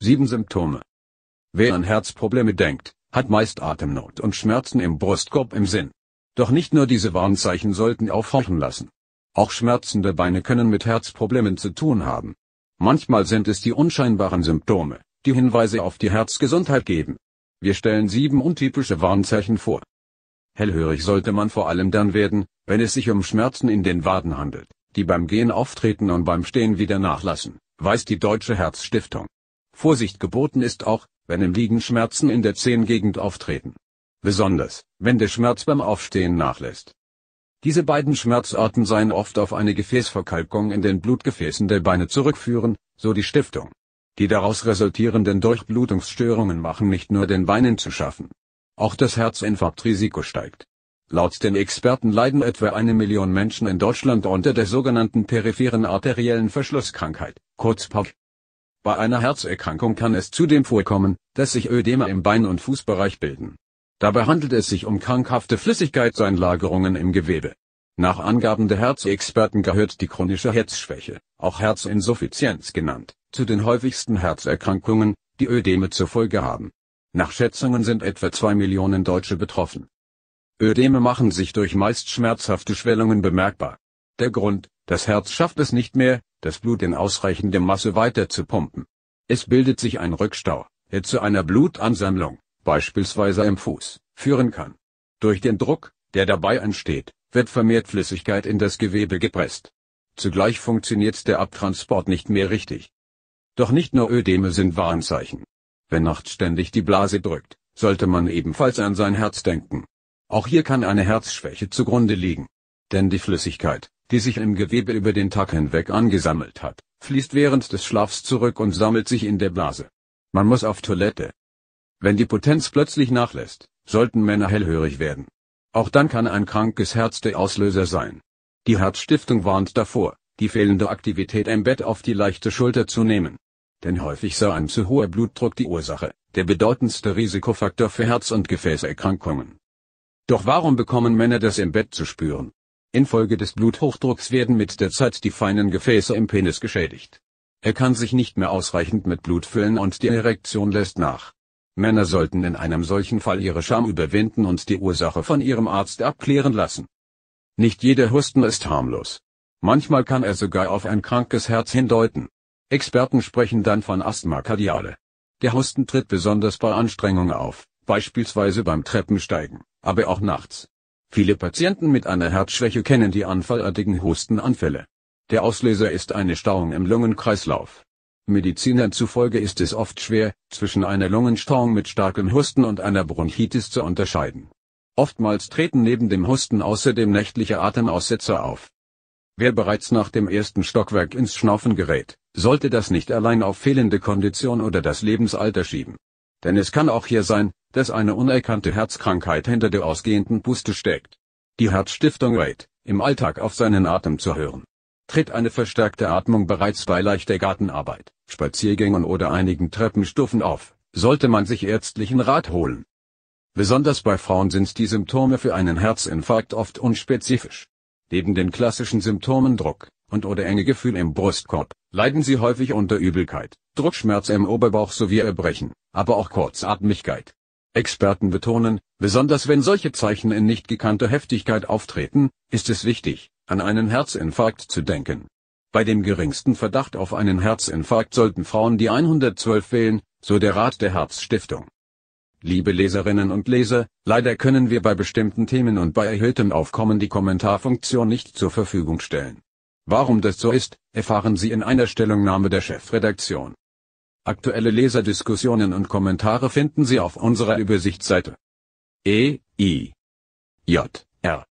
7 Symptome. Wer an Herzprobleme denkt, hat meist Atemnot und Schmerzen im Brustkorb im Sinn. Doch nicht nur diese Warnzeichen sollten aufhorchen lassen. Auch schmerzende Beine können mit Herzproblemen zu tun haben. Manchmal sind es die unscheinbaren Symptome, die Hinweise auf die Herzgesundheit geben. Wir stellen sieben untypische Warnzeichen vor. Hellhörig sollte man vor allem dann werden, wenn es sich um Schmerzen in den Waden handelt, die beim Gehen auftreten und beim Stehen wieder nachlassen, weiß die Deutsche Herzstiftung. Vorsicht geboten ist auch, wenn im Liegen Schmerzen in der Zehengegend auftreten. Besonders, wenn der Schmerz beim Aufstehen nachlässt. Diese beiden Schmerzarten seien oft auf eine Gefäßverkalkung in den Blutgefäßen der Beine zurückführen, so die Stiftung. Die daraus resultierenden Durchblutungsstörungen machen nicht nur den Beinen zu schaffen. Auch das Herzinfarktrisiko steigt. Laut den Experten leiden etwa eine Million Menschen in Deutschland unter der sogenannten peripheren arteriellen Verschlusskrankheit, kurz PAK. Bei einer Herzerkrankung kann es zudem vorkommen, dass sich Ödeme im Bein- und Fußbereich bilden. Dabei handelt es sich um krankhafte Flüssigkeitseinlagerungen im Gewebe. Nach Angaben der Herzexperten gehört die chronische Herzschwäche, auch Herzinsuffizienz genannt, zu den häufigsten Herzerkrankungen, die Ödeme zur Folge haben. Nach Schätzungen sind etwa zwei Millionen Deutsche betroffen. Ödeme machen sich durch meist schmerzhafte Schwellungen bemerkbar. Der Grund, das Herz schafft es nicht mehr, das Blut in ausreichende Masse weiter zu pumpen. Es bildet sich ein Rückstau, der zu einer Blutansammlung, beispielsweise im Fuß, führen kann. Durch den Druck, der dabei entsteht, wird vermehrt Flüssigkeit in das Gewebe gepresst. Zugleich funktioniert der Abtransport nicht mehr richtig. Doch nicht nur Ödeme sind Warnzeichen. Wenn nachts ständig die Blase drückt, sollte man ebenfalls an sein Herz denken. Auch hier kann eine Herzschwäche zugrunde liegen. Denn die Flüssigkeit, die sich im Gewebe über den Tag hinweg angesammelt hat, fließt während des Schlafs zurück und sammelt sich in der Blase. Man muss auf Toilette. Wenn die Potenz plötzlich nachlässt, sollten Männer hellhörig werden. Auch dann kann ein krankes Herz der Auslöser sein. Die Herzstiftung warnt davor, die fehlende Aktivität im Bett auf die leichte Schulter zu nehmen. Denn häufig sei ein zu hoher Blutdruck die Ursache, der bedeutendste Risikofaktor für Herz- und Gefäßerkrankungen. Doch warum bekommen Männer das im Bett zu spüren? Infolge des Bluthochdrucks werden mit der Zeit die feinen Gefäße im Penis geschädigt. Er kann sich nicht mehr ausreichend mit Blut füllen und die Erektion lässt nach. Männer sollten in einem solchen Fall ihre Scham überwinden und die Ursache von ihrem Arzt abklären lassen. Nicht jeder Husten ist harmlos. Manchmal kann er sogar auf ein krankes Herz hindeuten. Experten sprechen dann von Asthma kardiale. Der Husten tritt besonders bei Anstrengung auf, beispielsweise beim Treppensteigen, aber auch nachts. Viele Patienten mit einer Herzschwäche kennen die anfallartigen Hustenanfälle. Der Auslöser ist eine Stauung im Lungenkreislauf. Medizinern zufolge ist es oft schwer, zwischen einer Lungenstauung mit starkem Husten und einer Bronchitis zu unterscheiden. Oftmals treten neben dem Husten außerdem nächtliche Atemaussetzer auf. Wer bereits nach dem ersten Stockwerk ins Schnaufen gerät, sollte das nicht allein auf fehlende Kondition oder das Lebensalter schieben. Denn es kann auch hier sein, dass eine unerkannte Herzkrankheit hinter der ausgehenden Puste steckt. Die Herzstiftung rät, im Alltag auf seinen Atem zu hören. Tritt eine verstärkte Atmung bereits bei leichter Gartenarbeit, Spaziergängen oder einigen Treppenstufen auf, sollte man sich ärztlichen Rat holen. Besonders bei Frauen sind die Symptome für einen Herzinfarkt oft unspezifisch. Neben den klassischen Symptomen Druck und oder enge Gefühl im Brustkorb, leiden sie häufig unter Übelkeit, Druckschmerz im Oberbauch sowie Erbrechen, aber auch Kurzatmigkeit. Experten betonen, besonders wenn solche Zeichen in nicht gekannter Heftigkeit auftreten, ist es wichtig, an einen Herzinfarkt zu denken. Bei dem geringsten Verdacht auf einen Herzinfarkt sollten Frauen die 112 wählen, so der Rat der Herzstiftung. Liebe Leserinnen und Leser, leider können wir bei bestimmten Themen und bei erhöhtem Aufkommen die Kommentarfunktion nicht zur Verfügung stellen. Warum das so ist, erfahren Sie in einer Stellungnahme der Chefredaktion. Aktuelle Leserdiskussionen und Kommentare finden Sie auf unserer Übersichtsseite. E, I, J, R.